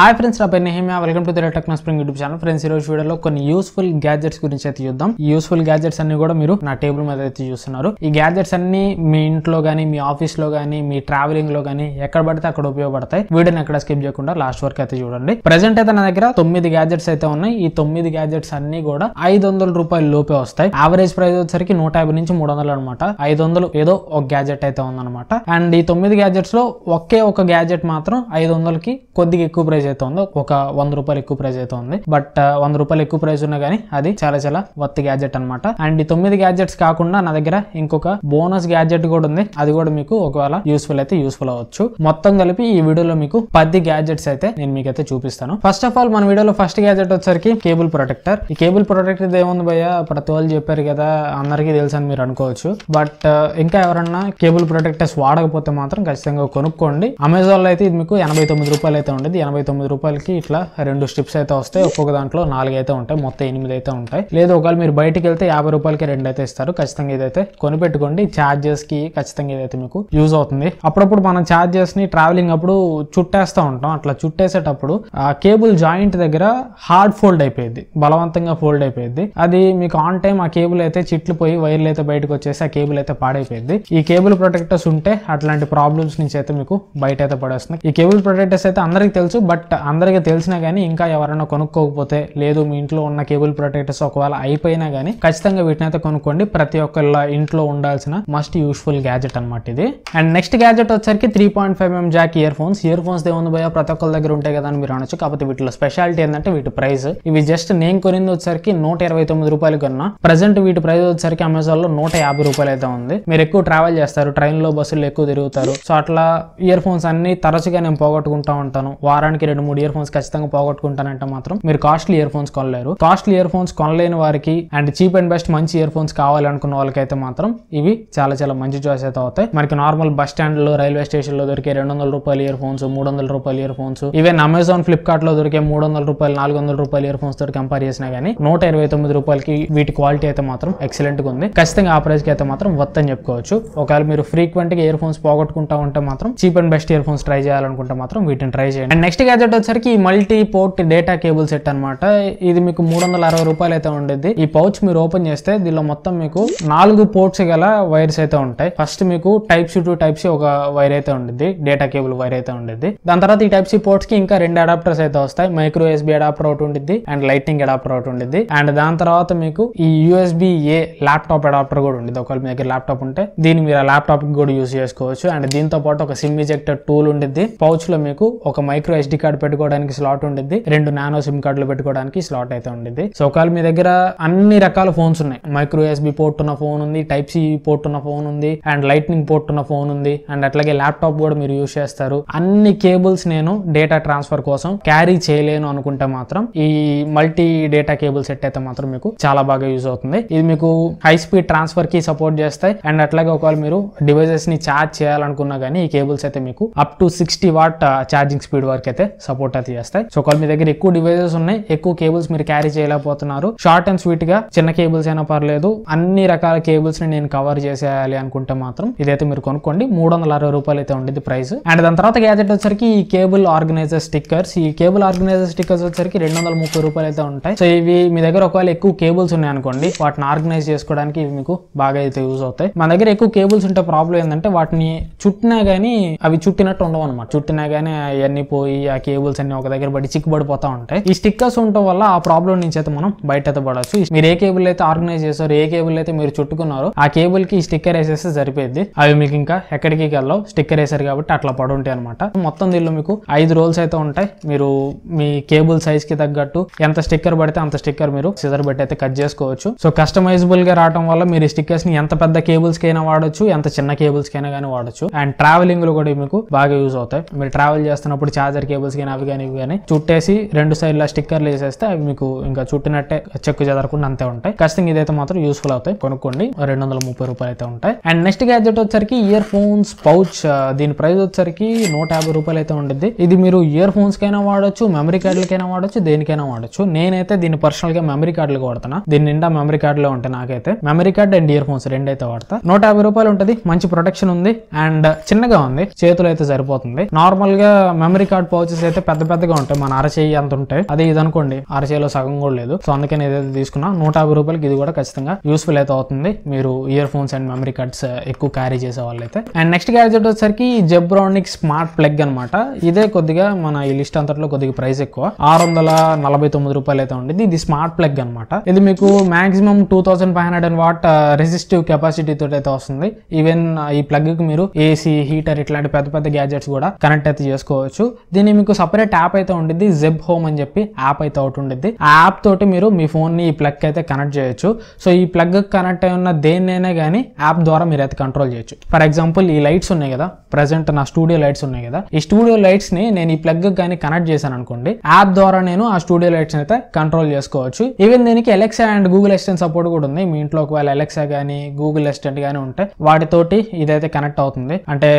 hi friends నా పేరు Hemiya welcome to the Techno Spring YouTube channel friends ఈ రోజు వీడియోలో కొన్ని యూస్ఫుల్ గ్యాజెట్స్ గురించి అయితే చూద్దాం యూస్ఫుల్ గ్యాజెట్స్ అన్ని కూడా మీరు నా టేబుల్ మీద అయితే చూస్తున్నారు ఈ గ్యాజెట్స్ అన్ని మీ ఇంట్లో కానీ మీ ఆఫీస్ లో కానీ మీ ట్రావెలింగ్ లో కానీ ఎక్కడ పడితే అక్కడ ఉపయోగపడతాయి వీడియోని ఎక్కడ స్కిప్ చేయకుండా లాస్ట్ వరకు అయితే చూడండి ప్రెసెంట్ అయితే నా దగ్గర తొమ్మిది గ్యాజెట్స్ అయితే ఉన్నాయి ఈ తొమ్మిది గ్యాజెట్స్ అన్ని కూడా ఐదు వందల రూపాయల లోపే వస్తాయి యావరేజ్ ప్రైస్ వచ్చేసరికి నూట యాభై నుంచి మూడు వందలు అనమాట ఐదు వందలు ఏదో ఒక గ్యాజెట్ అయితే ఉందన్నమాట అండ్ ఈ తొమ్మిది గ్యాజెట్స్ లో ఒకే ఒక గ్యాజెట్ మాత్రం ఐదు వందలకి కొద్దిగా ఎక్కువ ప్రైస్ అయితే ఉందో ఒక వంద రూపాయలు ఎక్కువ ప్రైస్ అయితే ఉంది బట్ వంద రూపాయలు ఎక్కువ ప్రైస్ ఉన్నా కానీ అది చాలా చాలా వర్త్ గ్యాడ్జెట్ అనమాట అండ్ తొమ్మిది గ్యాడ్జెట్స్ కాకుండా నా దగ్గర ఇంకొక బోనస్ గ్యాడ్జెట్ కూడా ఉంది అది కూడా మీకు ఒకవేళ యూస్ఫుల్ అయితే యూస్ఫుల్ అవ్వచ్చు మొత్తం కలిపి ఈ వీడియోలో మీకు పది గ్యాడ్జెట్స్ అయితే నేను మీకైతే చూపిస్తాను ఫస్ట్ ఆఫ్ ఆల్ మన వీడియోలో ఫస్ట్ గ్యాడ్జెట్ వచ్చరికి కేబుల్ ప్రొటెక్టర్ ఈ కేబుల్ ప్రొటెక్టర్ ఏముంది భయ ప్రతి వాళ్ళు చెప్పారు కదా అందరికీ తెలుసు అని మీరు అనుకోవచ్చు బట్ ఇంకా ఎవరన్నా కేబుల్ ప్రొటెక్టర్స్ వాడకపోతే మాత్రం ఖచ్చితంగా కొనుక్కోండి అమెజాన్ లో అయితే ఇది మీకు ఎనభై తొమ్మిది రూపాయలు అయితే ఉండేది ఎనభై తొమ్మిది తొమ్మిది రూపాయలకి ఇట్లా రెండు స్ట్రిప్స్ అయితే వస్తాయి ఒక్కొక్క దాంట్లో నాలుగు అయితే ఉంటాయి మొత్తం ఎనిమిది అయితే ఉంటాయి లేదు ఒకవేళ మీరు బయటికి వెళ్తే యాభై రూపాయలకి రెండు అయితే ఇస్తారు ఖచ్చితంగా ఇదైతే కొనిపెట్టుకోండి ఛార్జెస్ కి ఖచ్చితంగా ఇదైతే మీకు యూజ్ అవుతుంది అప్పుడప్పుడు మనం ఛార్జెస్ ని ట్రావెలింగ్ అప్పుడు చుట్టేస్తూ ఉంటాం అట్లా చుట్టేసేటప్పుడు ఆ కేబుల్ జాయింట్ దగ్గర హార్డ్ ఫోల్డ్ అయిపోయింది బలవంతంగా ఫోల్డ్ అయిపోయింది అది మీకు ఆన్ టైం ఆ కేబుల్ అయితే చిట్లు పోయి వైర్లు అయితే బయటకు వచ్చేసి ఆ కేబుల్ అయితే పాడైపోయింది ఈ కేబుల్ ప్రొటెక్టర్స్ ఉంటే అట్లాంటి ప్రాబ్లమ్స్ నుంచి అయితే మీకు బయట అయితే పడేస్తుంది ఈ కేబుల్ ప్రొటెక్టర్స్ అయితే అందరికీ తెలుసు బట్ బట్ అందరికీ తెలిసినా కానీ ఇంకా ఎవరైనా కొనుక్కోకపోతే లేదు మీ ఇంట్లో ఉన్న కేబుల్ ప్రొటెక్టర్స్ ఒకవేళ అయిపోయినా కానీ ఖచ్చితంగా వీటిని అయితే కొనుక్కోండి ప్రతి ఒక్కళ్ళ ఇంట్లో ఉండాల్సిన మస్ట్ యూస్ఫుల్ గ్యాజెట్ అనమాట ఇది అండ్ నెక్స్ట్ గ్యాజెట్ వచ్చరికి three point five M jack earphones earphones దేవుంది భయ ప్రతి ఒక్కరి దగ్గర ఉంటాయి కదా అని మీరు అనొచ్చు కాకపోతే వీటిలో స్పెషాలిటీ ఏంటంటే వీటి ప్రైస్ ఇవి జస్ట్ నేను కొనింది వచ్చరికి నూట ఇరవై తొమ్మిది రూపాయలు కన్నా ప్రజెంట్ వీటి ప్రైస్ వచ్చరికి అమెజాన్ లో నూట యాభై రూపాయలు అయితే ఉంది మీరు ఎక్కువ ట్రావెల్ చేస్తారు ట్రైన్ లో బస్సులు ఎక్కువ తిరుగుతారు సో అట్లా ఇయర్ ఫోన్స్ అన్ని తరచుగా నేను పోగొట్టుకుంటా ఉంటాను వారానికి రెండు రెండు మూడు ఇయర్ ఫోన్స్ ఖచ్చితంగా పోగొట్టుకుంటానంటే మాత్రం మీరు కాస్ట్లీ ఇయర్ ఫోన్స్ కొనలేరు కాస్ట్లీ ఇయర్ ఫోన్స్ కొనలేని వారికి అండ్ చీప్ అండ్ బెస్ట్ మంచి ఇయర్ ఫోన్స్ కావాలనుకున్న వాళ్ళకైతే మాత్రం ఇవి చాలా చాలా మంచి చాయిస్ అయితే అవుతాయి మనకి నార్మల్ బస్ స్టాండ్ లో రైల్వే స్టేషన్ లో దొరికే రెండు వందల రూపాయల ఇయర్ ఫోన్స్ మూడు వందల రూపాయల earphones even Amazon Flipkart లో దొరికే మూడు వందల రూపాయలు నాలుగు వందల రూపాయల ఇయర్ ఫోన్స్ తోటి కంపేర్ చేసినా కానీ నూట ఇరవై తొమ్మిది రూపాయలకి వీటి క్వాలిటీ అయితే మాత్రం ఎక్సలెంట్ గా ఉంది ఖచ్చితంగా ఆ ప్రైస్ కి అయితే మాత్రం అని చెప్పుకోవచ్చు ఒకవేళ మీరు ఫ్రీక్వెంట్ గా ఇయర్ ఫోన్స్ పోగొట్టుకుంటా ఉంటే మాత్రం cheap and best earphones try చేయాలనుకుంటే మాత్రం వీటిని ట్రై చేయండి అండ్ నెక్స్ట్ గా సెట్ వచ్చరికి ఈ multi port data cable set అనమాట ఇది మీకు మూడు వందల అరవై రూపాయలు అయితే ఉండేది ఈ పౌచ్ మీరు ఓపెన్ చేస్తే దీనిలో మొత్తం మీకు నాలుగు పోర్ట్స్ గల వైర్స్ అయితే ఉంటాయి ఫస్ట్ మీకు type C to type C ఒక వైర్ అయితే ఉండేది డేటా కేబుల్ వైర్ అయితే ఉండేది దాని తర్వాత ఈ టైప్ సి పోర్ట్స్ కి ఇంకా రెండు అడాప్టర్స్ అయితే వస్తాయి మైక్రో ఎస్బీ అడాప్టర్ ఒకటి ఉండేది అండ్ లైటింగ్ అడాప్టర్ ఒకటి ఉండేది అండ్ దాని తర్వాత మీకు ఈ యూఎస్బీ ఏ ల్యాప్టాప్ అడాప్టర్ కూడా ఉండేది ఒకవేళ మీ దగ్గర ల్యాప్టాప్ ఉంటే దీన్ని మీరు ఆ ల్యాప్టాప్ కూడా యూస్ చేసుకోవచ్చు అండ్ దీంతో పాటు ఒక సిమ్ ఇజెక్టర్ టూల్ ఉండేది పౌచ్ లో మీకు ఒక మైక్రో ఎస్డి కార్డు పెట్టుకోవడానికి స్లాట్ ఉండిద్ది రెండు నానో సిమ్ కార్డులు పెట్టుకోవడానికి స్లాట్ అయితే ఉండిద్ది సో ఒకవేళ మీ దగ్గర అన్ని రకాల ఫోన్స్ ఉన్నాయి మైక్రో ఎస్బీ పోర్ట్ ఉన్న ఫోన్ ఉంది టైప్ సి పోర్ట్ ఉన్న ఫోన్ ఉంది అండ్ లైట్నింగ్ పోర్ట్ ఉన్న ఫోన్ ఉంది అండ్ అట్లాగే ల్యాప్టాప్ కూడా మీరు యూస్ చేస్తారు అన్ని కేబుల్స్ నేను డేటా ట్రాన్స్ఫర్ కోసం క్యారీ చేయలేను అనుకుంటే మాత్రం ఈ మల్టీ డేటా కేబుల్ సెట్ అయితే మాత్రం మీకు చాలా బాగా యూజ్ అవుతుంది ఇది మీకు హై స్పీడ్ ట్రాన్స్ఫర్ కి సపోర్ట్ చేస్తాయి అండ్ అట్లాగే ఒకవేళ మీరు డివైజెస్ ని ఛార్జ్ చేయాలనుకున్నా కానీ ఈ కేబుల్స్ అయితే మీకు up to sixty watt charging speed వరకు అయితే సపోర్ట్ అయితే చేస్తాయి సో ఒకవేళ మీ దగ్గర ఎక్కువ డివైజెస్ ఉన్నాయి ఎక్కువ కేబుల్స్ మీరు క్యారీ చేయలేకపోతున్నారు షార్ట్ అండ్ స్వీట్ గా చిన్న కేబుల్స్ అయినా పర్లేదు అన్ని రకాల కేబుల్స్ ని నేను కవర్ చేసేయాలి అనుకుంటే మాత్రం ఇదైతే మీరు కొనుక్కోండి మూడు వందల అరవై రూపాయలు అయితే ఉండేది ప్రైస్ అండ్ దాని తర్వాత గ్యాజెట్ వచ్చరికి ఈ కేబుల్ ఆర్గనైజర్ స్టిక్కర్స్ ఈ కేబుల్ ఆర్గనైజర్ స్టిక్కర్స్ వచ్చరికి రెండు వందల ముప్పై రూపాయలు అయితే ఉంటాయి సో ఇవి మీ దగ్గర ఒకవేళ ఎక్కువ కేబుల్స్ ఉన్నాయి అనుకోండి వాటిని ఆర్గనైజ్ చేసుకోవడానికి ఇవి మీకు బాగా అయితే యూజ్ అవుతాయి మన దగ్గర ఎక్కువ కేబుల్స్ ఉంటే ప్రాబ్లం ఏంటంటే వాటిని చుట్టినా కానీ అవి చుట్టినట్టు ఉండవు అనమాట చుట్టినా కానీ అవన్నీ పోయి ఆ కేబుల్స్ అన్ని ఒక దగ్గర పడి చిక్కుబడిపోతూ ఉంటాయి ఈ స్టిక్కర్స్ ఉండటం వల్ల ఆ ప్రాబ్లం నుంచి అయితే మనం బయట అయితే పడవచ్చు మీరు ఏ కేబుల్ అయితే ఆర్గనైజ్ చేశారు ఏ కేబుల్ అయితే మీరు చుట్టుకున్నారు ఆ కేబుల్ కి స్టిక్కర్ వేసేస్తే సరిపోయింది అవి మీకు ఇంకా ఎక్కడికి వెళ్ళవు స్టిక్కర్ వేసారు కాబట్టి అట్లా పడి ఉంటాయి అనమాట మొత్తం దీనిలో మీకు ఐదు రోల్స్ అయితే ఉంటాయి మీరు మీ కేబుల్ సైజ్ కి తగ్గట్టు ఎంత స్టిక్కర్ పడితే అంత స్టిక్కర్ మీరు సిజర్ బట్టి అయితే కట్ చేసుకోవచ్చు సో కస్టమైజబుల్ గా రావడం వల్ల మీరు స్టిక్కర్స్ ని ఎంత పెద్ద కేబుల్స్ కైనా వాడచ్చు ఎంత చిన్న కేబుల్స్ కైనా కానీ వాడచ్చు అండ్ ట్రావెలింగ్ లో కూడా మీకు బాగా యూజ్ అవుతాయి మీరు ట్రావెల్ చేస్తున్నప్పుడు చార్జర్ కేబుల్స్ కానీ అవి కానీ ఇవి కానీ చుట్టేసి రెండు సైడ్లో స్టిక్కర్లు వేసేస్తే అవి మీకు ఇంకా చుట్టినట్టే చెక్కు చెదరకుండా అంతే ఉంటాయి ఖచ్చితంగా ఇదైతే మాత్రం యూస్ఫుల్ అవుతాయి కొనుక్కోండి రెండు వందల ముప్పై రూపాయలు అయితే ఉంటాయి అండ్ నెక్స్ట్ గ్యాడ్జెట్ వచ్చరికి ఇయర్ ఫోన్స్ పౌచ్ దీని ప్రైస్ వచ్చరికి నూట యాభై రూపాయలు అయితే ఉంటుంది ఇది మీరు ఇయర్ ఫోన్స్ కైనా వాడచ్చు మెమరీ కార్డులకైనా వాడచ్చు దేనికైనా వాడచ్చు నేనైతే దీన్ని పర్సనల్ గా మెమరీ కార్డులు వాడుతున్నా దీని నిండా మెమరీ కార్డులో ఉంటాయి నాకైతే memory card and earphones రెండు అయితే వాడతా నూట యాభై రూపాయలు ఉంటుంది మంచి ప్రొటెక్షన్ ఉంది అండ్ చిన్నగా ఉంది చేతులు అయితే సరిపోతుంది నార్మల్ గా మెమరీ కార్డ్ పౌచెస్ అయితే పెద్ద పెద్దగా ఉంటాయి మన అరచేయి అంత ఉంటాయి అదే ఇది అనుకోండి అరచేయిలో సగం కూడా లేదు సో అందుకని ఏదైతే తీసుకున్నా నూట యాభై రూపాయలకి ఇది కూడా ఖచ్చితంగా యూస్ఫుల్ అయితే అవుతుంది మీరు earphones and memory cards ఎక్కువ క్యారీ చేసే వాళ్ళైతే అండ్ నెక్స్ట్ గ్యాడ్జెట్ వచ్చేసరికి జెబ్రానిక్ స్మార్ట్ ప్లగ్ అనమాట ఇదే కొద్దిగా మన ఈ లిస్ట్ అంతట్లో కొద్దిగా ప్రైస్ ఎక్కువ ఆరు వందల నలభై తొమ్మిది రూపాయలు అయితే ఉండేది ఇది స్మార్ట్ ప్లగ్ అనమాట ఇది మీకు maximum two thousand five hundred and watt resistive capacity తోటి అయితే వస్తుంది ఈవెన్ uh, ఈ ప్లగ్ కి మీరు ఏసీ హీటర్ ఇట్లాంటి పెద్ద పెద్ద గ్యాజెట్స్ కూడా కనెక్ట్ అయితే చేసుకోవచ్చు దీన్ని మీకు సపరేట్ యాప్ అయితే ఉండిద్ది జెబ్ హోమ్ అని చెప్పి యాప్ అయితే ఒకటి ఉండిద్ది ఆ యాప్ తోటి మీరు మీ ని ఈ ప్లగ్ అయితే కనెక్ట్ చేయొచ్చు సో ఈ ప్లగ్ కనెక్ట్ అయి ఉన్న దేన్నైనా కానీ యాప్ ద్వారా మీరు అయితే కంట్రోల్ చేయొచ్చు ఫర్ ఎగ్జాంపుల్ ఈ లైట్స్ ఉన్నాయి కదా ప్రెసెంట్ నా స్టూడియో లైట్స్ ఉన్నాయి కదా ఈ స్టూడియో లైట్స్ ని నేను ఈ ప్లగ్ కానీ కనెక్ట్ చేశాను అనుకోండి యాప్ ద్వారా నేను ఆ స్టూడియో లైట్స్ అయితే కంట్రోల్ చేసుకోవచ్చు ఈవెన్ దీనికి Alexa and Google assistant support కూడా ఉంది మీ ఇంట్లో ఒకవేళ ఎలెక్సా కానీ గూగుల్ అసిస్టెంట్ కానీ ఉంటే వాటితోటి ఇదైతే కనెక్ట్ అవుతుంది అంటే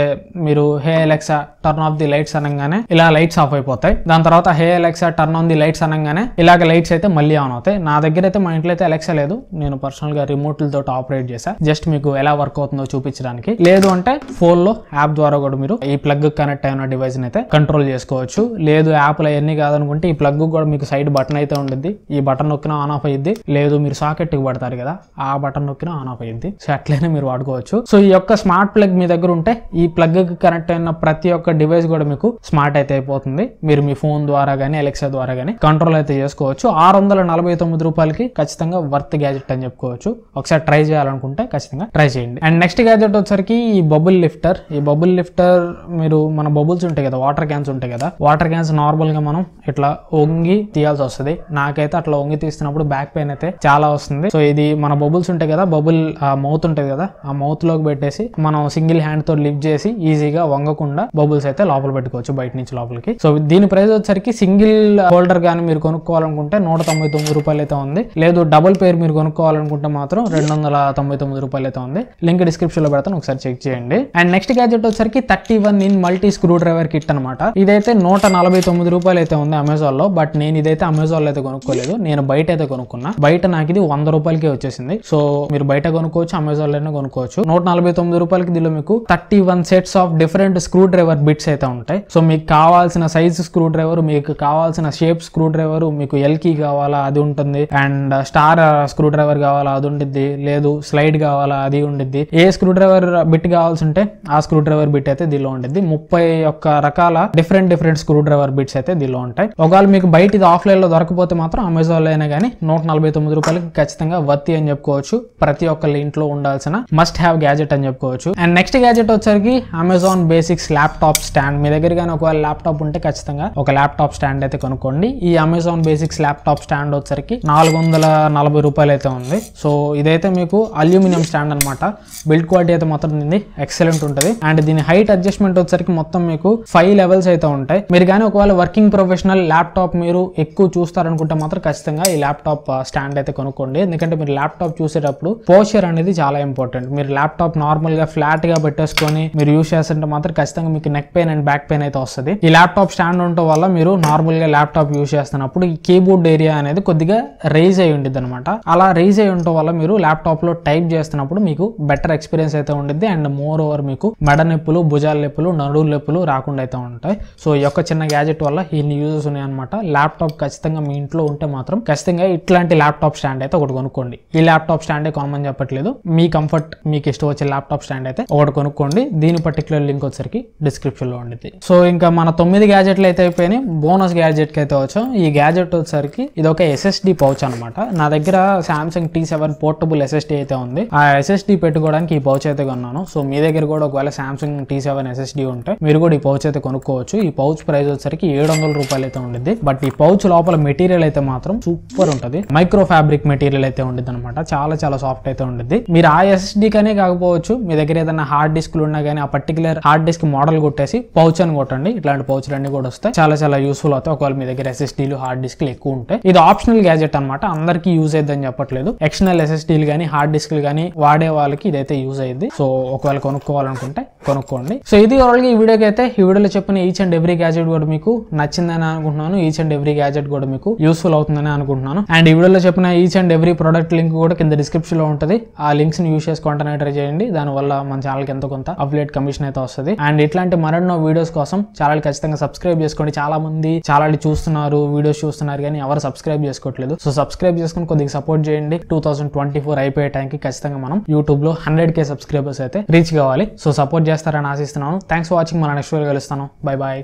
మీరు hey Alexa turn off the lights అనగానే ఇలా లైట్స్ ఆఫ్ ఆఫ్ అయిపోతాయి దాని తర్వాత hey Alexa turn on the lights అనగానే ఇలాగ లైట్స్ అయితే మళ్ళీ ఆన్ అవుతాయి నా దగ్గర అయితే మా ఇంట్లో అయితే అలెక్సా లేదు నేను పర్సనల్ రిమోట్ రిమోట్లతో ఆపరేట్ చేశా జస్ట్ మీకు ఎలా వర్క్ అవుతుందో చూపించడానికి లేదు అంటే ఫోన్ లో యాప్ ద్వారా కూడా మీరు ఈ ప్లగ్ కనెక్ట్ అయిన డివైస్ అయితే కంట్రోల్ చేసుకోవచ్చు లేదు యాప్ లో ఎన్ని కాదనుకుంటే ఈ ప్లగ్ కూడా మీకు సైడ్ బటన్ అయితే ఉండింది ఈ బటన్ నొక్కిన ఆన్ ఆఫ్ అయ్యింది లేదు మీరు కి పడతారు కదా ఆ బటన్ నొక్కిన ఆన్ ఆఫ్ అయ్యింది సో అట్లనే మీరు వాడుకోవచ్చు సో ఈ యొక్క స్మార్ట్ ప్లగ్ మీ దగ్గర ఉంటే ఈ ప్లగ్ కనెక్ట్ అయిన ప్రతి ఒక్క డివైస్ కూడా మీకు స్మార్ట్ అయితే అయిపోతుంది ఉంటుంది మీరు మీ ఫోన్ ద్వారా కానీ ఎలెక్సా ద్వారా కానీ కంట్రోల్ అయితే చేసుకోవచ్చు ఆరు వందల నలభై తొమ్మిది రూపాయలకి ఖచ్చితంగా వర్త్ గ్యాజెట్ అని చెప్పుకోవచ్చు ఒకసారి ట్రై చేయాలనుకుంటే ఖచ్చితంగా ట్రై చేయండి అండ్ నెక్స్ట్ గ్యాజెట్ వచ్చరికి ఈ బబుల్ లిఫ్టర్ ఈ బబుల్ లిఫ్టర్ మీరు మన బబుల్స్ ఉంటాయి కదా వాటర్ క్యాన్స్ ఉంటాయి కదా వాటర్ క్యాన్స్ నార్మల్ గా మనం ఇట్లా ఒంగి తీయాల్సి వస్తుంది నాకైతే అట్లా ఒంగి తీస్తున్నప్పుడు బ్యాక్ పెయిన్ అయితే చాలా వస్తుంది సో ఇది మన బబుల్స్ ఉంటాయి కదా బబుల్ ఆ మౌత్ ఉంటుంది కదా ఆ మౌత్ లోకి పెట్టేసి మనం సింగిల్ హ్యాండ్ తో లిఫ్ట్ చేసి ఈజీగా వంగకుండా బబుల్స్ అయితే లోపల పెట్టుకోవచ్చు బయట నుంచి లోపలికి సో దీని ప్రైస్ వచ్చరికి సింగిల్ హోల్డర్ కానీ మీరు కొనుక్కోవాలనుకుంటే నూట తొంభై తొమ్మిది రూపాయలు అయితే ఉంది లేదు డబుల్ పేర్ మీరు కొనుక్కోవాలనుకుంటే మాత్రం రెండు వందల తొంభై తొమ్మిది రూపాయలు అయితే ఉంది లింక్ డిస్క్రిప్షన్ లో పెడతాను ఒకసారి చెక్ చేయండి అండ్ నెక్స్ట్ గ్యాజెట్ వచ్చరికి thirty one in multi screwdriver kit అనమాట ఇదైతే నూట నలభై తొమ్మిది రూపాయలు అయితే ఉంది అమెజాన్ లో బట్ నేను ఇదైతే అమెజాన్ లో అయితే కొనుక్కోలేదు నేను బయట అయితే కొనుక్కున్నా బయట నాకు ఇది వంద రూపాయలకే వచ్చేసింది సో మీరు బయట కొనుక్కోవచ్చు అమెజాన్ లోనే కొనుక్కోవచ్చు నూట నలభై తొమ్మిది రూపాయలకి దీనిలో మీకు thirty one sets of different screwdriver bits అయితే ఉంటాయి సో మీకు కావాల్సిన సైజ్ స్క్రూ డ్రైవర్ మీకు కావాల్సిన షేప్ స్క్రూ డ్రైవర్ మీకు ఎల్కి కావాలా అది ఉంటుంది అండ్ స్టార్ స్క్రూ డ్రైవర్ కావాలా అది ఉంటుంది లేదు స్లైడ్ కావాలా అది ఉంటుంది ఏ స్క్రూ డ్రైవర్ బిట్ కావాల్సి ఉంటే ఆ స్క్రూ డ్రైవర్ బిట్ అయితే దీనిలో ఉంటుంది ముప్పై ఒక్క రకాల different different screwdriver bits అయితే దీనిలో ఉంటాయి ఒకవేళ మీకు బయట ఇది ఆఫ్లైన్లో దొరకపోతే మాత్రం అమెజాన్లో అయినా కానీ నూట నలభై తొమ్మిది రూపాయలకి ఖచ్చితంగా వత్తి అని చెప్పుకోవచ్చు ప్రతి ఒక్కరి ఇంట్లో ఉండాల్సిన మస్ట్ హ్యావ్ గ్యాజెట్ అని చెప్పుకోవచ్చు అండ్ నెక్స్ట్ గ్యాజెట్ వచ్చరికి అమెజాన్ బేసిక్స్ ల్యాప్టాప్ స్టాండ్ మీ దగ్గర కానీ ఒకవేళ ల్యాప్టాప్ ఉంటే అయితే ఖచ్చితంగా ఒక ల్యాప్టాప్ స్టాండ్ అయితే కొనుక్కోండి ఈ అమెజాన్ బేసిక్స్ ల్యాప్టాప్ స్టాండ్ వచ్చరికి నాలుగు వందల నలభై రూపాయలు అయితే ఉంది సో ఇదైతే మీకు అల్యూమినియం స్టాండ్ అనమాట బిల్డ్ క్వాలిటీ అయితే మొత్తం ఉంది ఎక్సలెంట్ ఉంటుంది అండ్ దీని హైట్ అడ్జస్ట్మెంట్ వచ్చరికి మొత్తం మీకు ఫైవ్ లెవెల్స్ అయితే ఉంటాయి మీరు కానీ ఒకవేళ వర్కింగ్ ప్రొఫెషనల్ ల్యాప్టాప్ మీరు ఎక్కువ చూస్తారనుకుంటే మాత్రం ఖచ్చితంగా ఈ ల్యాప్టాప్ స్టాండ్ అయితే కొనుక్కోండి ఎందుకంటే మీరు ల్యాప్టాప్ చూసేటప్పుడు పోస్చర్ అనేది చాలా ఇంపార్టెంట్ మీరు ల్యాప్టాప్ నార్మల్ ఫ్లాట్ ఫ్లాట్గా పెట్టేసుకొని మీరు యూస్ చేస్తుంటే మాత్రం ఖచ్చితంగా మీకు neck pain and back pain అయితే వస్తుంది ఈ ల్యాప్టాప్ ల్యాప్టాప్ స్టాండ్ ఉండటం వల్ల మీరు నార్మల్గా ల్యాప్టాప్ యూజ్ చేస్తున్నప్పుడు ఈ కీబోర్డ్ ఏరియా అనేది కొద్దిగా రైజ్ అయి ఉండిద్ది అనమాట అలా రైజ్ అయి ఉండటం వల్ల మీరు ల్యాప్టాప్లో టైప్ చేస్తున్నప్పుడు మీకు బెటర్ ఎక్స్పీరియన్స్ అయితే ఉండేది అండ్ మోర్ ఓవర్ మీకు మెడ నొప్పులు భుజాల నొప్పులు నడువుల నొప్పులు రాకుండా అయితే ఉంటాయి సో ఈ యొక్క చిన్న గ్యాజెట్ వల్ల ఇన్ని యూజెస్ ఉన్నాయన్నమాట ల్యాప్టాప్ ఖచ్చితంగా మీ ఇంట్లో ఉంటే మాత్రం ఖచ్చితంగా ఇట్లాంటి ల్యాప్టాప్ స్టాండ్ అయితే ఒకటి కొనుక్కోండి ఈ ల్యాప్టాప్ స్టాండే కొనమని చెప్పట్లేదు మీ కంఫర్ట్ మీకు ఇష్టం వచ్చే ల్యాప్టాప్ స్టాండ్ అయితే ఒకటి కొనుక్కోండి దీని పర్టికులర్ లింక్ వచ్చరికి డిస్క్రిప్షన్లో ఉండిద్ది సో ఇంకా మన తొమ్మిది గ్యాజెట్లు అయితే అయిపోయినాయి బోనస్ గ్యాజెట్కి అయితే వచ్చాం ఈ గ్యాజెట్ వచ్చేసరికి ఇది ఒక ఎస్ఎస్డి పౌచ్ అనమాట నా దగ్గర Samsung T seven portable SSD అయితే ఉంది ఆ ఎస్ఎస్డి పెట్టుకోవడానికి ఈ పౌచ్ అయితే కొన్నాను సో మీ దగ్గర కూడా ఒకవేళ సామ్సంగ్ టీ సెవెన్ ఎస్ఎస్డి ఉంటే మీరు కూడా ఈ పౌచ్ అయితే కొనుక్కోవచ్చు ఈ పౌచ్ ప్రైస్ వచ్చేసరికి ఏడు వందల రూపాయలు అయితే ఉండేది బట్ ఈ పౌచ్ లోపల మెటీరియల్ అయితే మాత్రం సూపర్ ఉంటుంది మైక్రో ఫ్యాబ్రిక్ మెటీరియల్ అయితే ఉండిద్ది అనమాట చాలా చాలా సాఫ్ట్ అయితే ఉండిద్ది మీరు ఆ ఎస్ఎస్డి కనే కాకపోవచ్చు మీ దగ్గర ఏదైనా హార్డ్ డిస్క్లు ఉన్నా కానీ ఆ పర్టికులర్ హార్డ్ డిస్క్ మోడల్ కొట్టేసి పౌచ్ అని కొట్టండి ఇట్లాంటి పౌచ్లు అన్ని అన్ని కూడా వస్తాయి చాలా చాలా యూస్ఫుల్ అవుతాయి ఒకవేళ మీ దగ్గర ఎస్ఎస్డీలు హార్డ్ డిస్క్లు ఎక్కువ ఉంటాయి ఇది ఆప్షనల్ గ్యాజెట్ అనమాట అందరికీ యూజ్ అయ్యని చెప్పట్లేదు ఎక్స్టర్నల్ ఎస్ఎస్డీలు కానీ హార్డ్ డిస్క్లు కానీ వాడే వాళ్ళకి ఇదైతే యూజ్ అయ్యింది సో ఒకవేళ కొనుక్కోవాలనుకుంటే కొనుక్కోండి సో ఇది ఓవరాల్గా ఈ వీడియోకి అయితే ఈ వీడియోలో చెప్పిన ఈచ్ అండ్ ఎవ్రీ గ్యాజెట్ కూడా మీకు నచ్చిందని అనుకుంటున్నాను ఈచ్ అండ్ ఎవ్రీ గ్యాజెట్ కూడా మీకు యూస్ఫుల్ అవుతుందని అనుకుంటున్నాను అండ్ ఈ వీడియోలో చెప్పిన each and every product link కూడా కింద డిస్క్రిప్షన్లో ఉంటుంది ఆ లింక్స్ని యూస్ చేసుకుంటానే ట్రై చేయండి దానివల్ల మన ఛానల్కి ఎంత కొంత అప్లేట్ కమిషన్ అయితే వస్తుంది అండ్ ఇట్లాంటి మరెన్నో వీడియోస్ కోసం ఛానల్ ఖచ్చితంగా సబ్స్క్రైబ్ చేసుకోండి చాలా మంది ఛానల్ చూస్తున్నారు వీడియోస్ చూస్తున్నారు కానీ ఎవరు సబ్స్క్రైబ్ చేసుకోవట్లేదు సో సబ్స్క్రైబ్ చేసుకుని కొద్దిగా సపోర్ట్ చేయండి టూ థౌసండ్ ట్వంటీ ఫోర్ అయిపోయే టైంకి ఖచ్చితంగా మనం యూట్యూబ్లో హండ్రెడ్ కే సబ్స్క్రైబర్స్ అయితే రీచ్ కావాలి సో సపోర్ట్ చేస్తే చేస్తారని ఆశిస్తున్నాను థ్యాంక్స్ ఫర్ వాచింగ్ మన నెక్స్ట్ వీడియో కలుస్తాను బై బాయ్